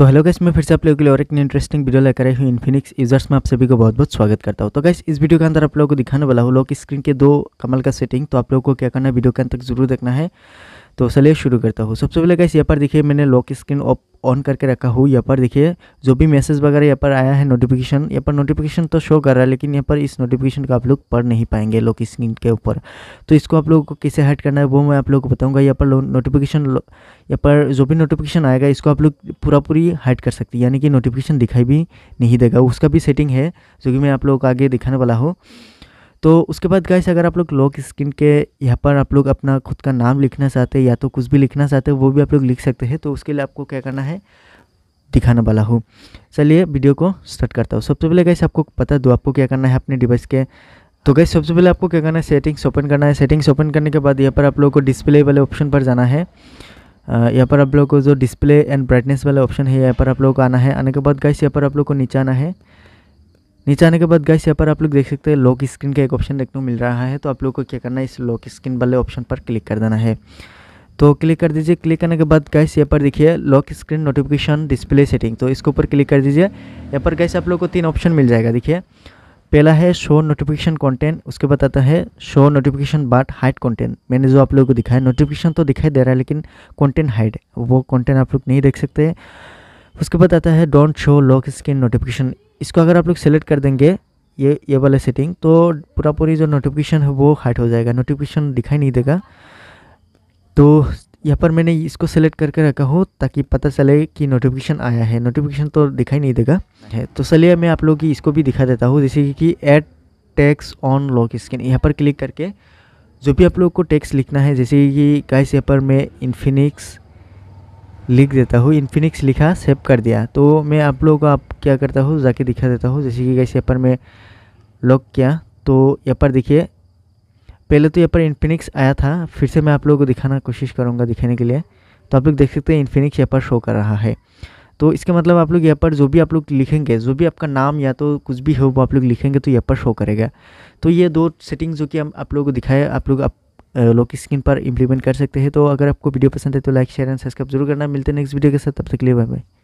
तो hello guys मैं फिर से आप लोगों के लिए और एक इंटरेस्टिंग वीडियो लेकर आई हूँ इन्फिनिक्स यूजर्स में आप सभी को बहुत बहुत स्वागत करता हूँ तो गैस इस वीडियो के अंदर आप लोगों को दिखाने वाला हूँ लॉक स्क्रीन के दो कमल का सेटिंग तो आप लोगों को क्या करना है वीडियो के अंत तक जरूर देखना है तो चलिए शुरू करता हूँ सबसे पहले कैसे यहाँ पर देखिए मैंने लॉक स्क्रीन ऑफ ऑन करके रखा हूँ यहाँ पर देखिए जो भी मैसेज वगैरह यहाँ पर आया है नोटिफिकेशन यहाँ पर नोटिफिकेशन तो शो कर रहा है लेकिन यहाँ पर इस नोटिफिकेशन को आप लोग पढ़ नहीं पाएंगे लॉक स्क्रीन के ऊपर तो इसको आप लोगों को कैसे हट करना है वो मैं आप लोगों को बताऊँगा यहाँ पर नोटिफिकेशन यहाँ पर जो भी नोटिफिकेशन आएगा इसको आप लोग पूरा पूरी हाइड कर सकती है यानी कि नोटिफिकेशन दिखाई भी नहीं देगा उसका भी सेटिंग है जो कि मैं आप लोगों को आगे दिखाने वाला हूँ तो उसके बाद गाइस अगर आप लोग लॉक स्क्रीन के यहाँ पर आप लोग अपना खुद का नाम लिखना चाहते हैं या तो कुछ भी लिखना चाहते हैं वो भी आप लोग लिख सकते हैं तो उसके लिए आपको क्या करना है दिखाने वाला हूँ चलिए वीडियो को स्टार्ट करता हूँ सबसे पहले गाइस आपको पता दो आपको क्या करना है अपने डिवाइस के तो गाइस सबसे पहले आपको क्या करना है सेटिंग्स ओपन करना है सेटिंग्स ओपन करने के बाद यहाँ पर आप लोग को डिस्प्ले वाले ऑप्शन पर जाना है यहाँ पर आप लोग को जो डिस्प्ले एंड ब्राइटनेस वाला ऑप्शन है यहाँ पर आप लोग को आना है आने के बाद गाइस यहाँ पर आप लोग को नीचे आना है नीचे आने के बाद गाइस यहाँ पर आप लोग देख सकते हैं लॉक स्क्रीन का एक ऑप्शन देखने को मिल रहा है तो आप लोग को क्या करना है इस लॉक स्क्रीन वाले ऑप्शन पर क्लिक कर देना है तो क्लिक कर दीजिए क्लिक करने के बाद गैस यहाँ पर देखिए lock screen notification display setting तो इसके ऊपर क्लिक कर दीजिए यहाँ पर गैस आप लोग को तीन ऑप्शन मिल जाएगा देखिए पहला है शो नोटिफिकेशन कंटेंट उसके बाद आता है show notification but hide content मैंने जो आप लोगों को दिखाया नोटिफिकेशन तो दिखाई दे रहा है लेकिन कंटेंट हाइड वो कंटेंट आप लोग नहीं देख सकते उसके बाद आता है don't show lock screen notification इसको अगर आप लोग सेलेक्ट कर देंगे ये ये वाला सेटिंग तो पूरा पूरी जो नोटिफिकेशन है वो हाइट हो जाएगा नोटिफिकेशन दिखाई नहीं देगा तो यहाँ पर मैंने इसको सेलेक्ट करके रखा हो ताकि पता चले कि नोटिफिकेशन आया है नोटिफिकेशन तो दिखाई नहीं देगा है तो चलिए मैं आप लोग की इसको भी दिखा देता हूँ जैसे कि add text on lock screen यहाँ पर क्लिक करके जो भी आप लोग को टैक्स लिखना है जैसे कि गाइस यहाँ पर मैं इन्फिनिक्स लिख देता हूँ इन्फिनिक्स लिखा सेव कर दिया तो मैं आप लोगों को आप क्या करता हूँ जाके दिखा देता हूँ जैसे कि कैसे यहाँ पर मैं लॉक किया तो यहाँ पर देखिए पहले तो यहाँ पर इन्फिनिक्स आया था फिर से मैं आप लोगों को दिखाना कोशिश करूँगा दिखाने के लिए तो आप लोग देख सकते हैं इन्फिनिक्स यहाँ पर शो कर रहा है तो इसका मतलब आप लोग यहाँ पर जो भी आप लोग लिखेंगे जो भी आपका नाम या तो कुछ भी हो वो आप लोग लिखेंगे तो यहाँ पर शो करेगा तो ये दो सेटिंग जो कि हम आप लोगों को दिखाए आप लोग आप लोग इस स्क्रीन पर इंप्लीमेंट कर सकते हैं तो अगर आपको वीडियो पसंद है तो लाइक शेयर एंड सब्सक्राइब जरूर करना मिलते हैं नेक्स्ट वीडियो के साथ तब तक लिए बाय बाय